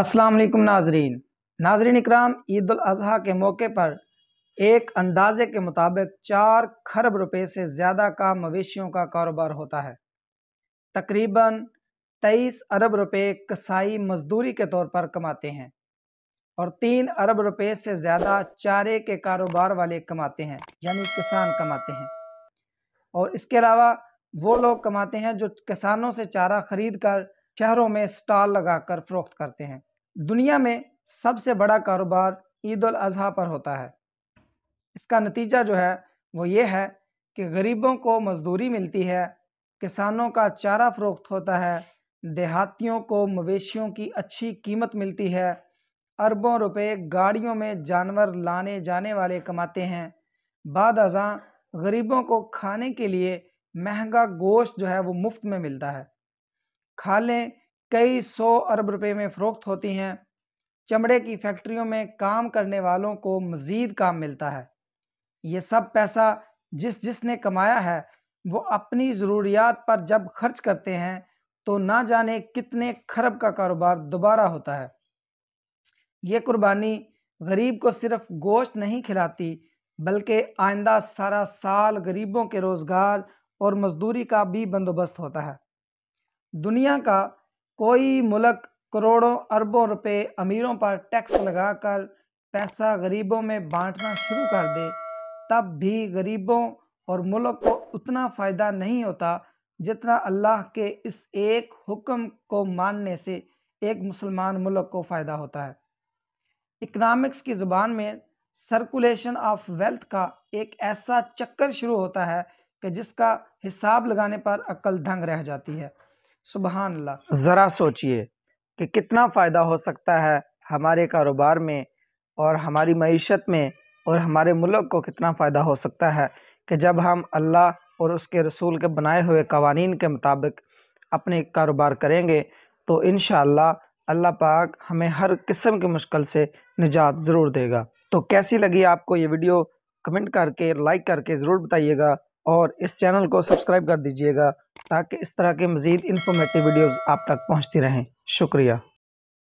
असलम नाजरीन नाजरीन इकराम ईद अजी के मौके पर एक अंदाजे के मुताबिक चार खरब रुपए से ज़्यादा का मवेशियों का कारोबार होता है तकरीबन तेईस अरब रुपए कसाई मजदूरी के तौर पर कमाते हैं और तीन अरब रुपए से ज़्यादा चारे के कारोबार वाले कमाते हैं यानी किसान कमाते हैं और इसके अलावा वो लोग कमाते हैं जो किसानों से चारा खरीद कर शहरों में स्टॉल लगाकर फरोख्त करते हैं दुनिया में सबसे बड़ा कारोबार ईद अजहा पर होता है इसका नतीजा जो है वो ये है कि गरीबों को मजदूरी मिलती है किसानों का चारा फरोख्त होता है देहातियों को मवेशियों की अच्छी कीमत मिलती है अरबों रुपए गाड़ियों में जानवर लाने जाने वाले कमाते हैं बाद अजा गरीबों को खाने के लिए महंगा गोश्त जो है वो मुफ्त में मिलता है खालें कई सौ अरब रुपए में फ़रोख्त होती हैं चमड़े की फैक्ट्रियों में काम करने वालों को मज़ीद काम मिलता है ये सब पैसा जिस जिसने कमाया है वो अपनी ज़रूरियात पर जब खर्च करते हैं तो ना जाने कितने खरब का कारोबार दोबारा होता है ये कुर्बानी गरीब को सिर्फ गोश्त नहीं खिलाती बल्कि आइंदा सारा साल गरीबों के रोज़गार और मज़दूरी का भी बंदोबस्त होता है दुनिया का कोई मुल्क करोड़ों अरबों रुपए अमीरों पर टैक्स लगाकर पैसा गरीबों में बांटना शुरू कर दे तब भी गरीबों और मुल्क को उतना फ़ायदा नहीं होता जितना अल्लाह के इस एक हुक्म को मानने से एक मुसलमान मुल्क को फ़ायदा होता है इकनॉमिक्स की ज़ुबान में सर्कुलेशन ऑफ वेल्थ का एक ऐसा चक्कर शुरू होता है कि जिसका हिसाब लगाने पर अक्ल दंग रह जाती है सुबह अल्लाह ज़रा सोचिए कि कितना फ़ायदा हो सकता है हमारे कारोबार में और हमारी मीशत में और हमारे मुल्क को कितना फ़ायदा हो सकता है कि जब हम अल्लाह और उसके रसूल के बनाए हुए कवानीन के मुताबिक अपने कारोबार करेंगे तो इन अल्लाह पाक हमें हर किस्म की मुश्किल से निजात ज़रूर देगा तो कैसी लगी आपको ये वीडियो कमेंट करके लाइक करके ज़रूर बताइएगा और इस चैनल को सब्सक्राइब कर दीजिएगा ताकि इस तरह के मज़ीद इन्फॉर्मेटिव वीडियोज़ आप तक पहुँचती रहें शुक्रिया